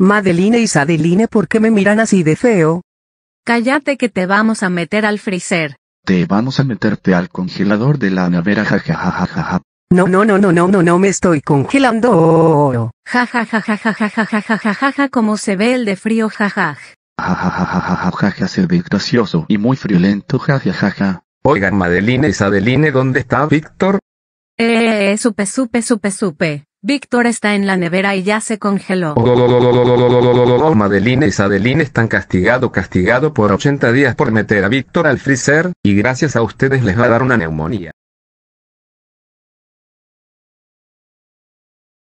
Madeline y Sadeline, ¿por qué me miran así de feo? Cállate que te vamos a meter al freezer. Te vamos a meterte al congelador de la nevera, jajajajaja. No, no, no, no, no, no, no me estoy congelando. ja como se ve el de frío, jajaj. ja se ve gracioso y muy friolento, jajajaja. Oigan, Madeline y Sadeline, ¿dónde está Víctor? Eh, supe, supe, supe, supe. Víctor está en la nevera y ya se congeló. Madeline y Sadeline están castigado castigado por 80 días por meter a Víctor al freezer, y gracias a ustedes les va a dar una neumonía.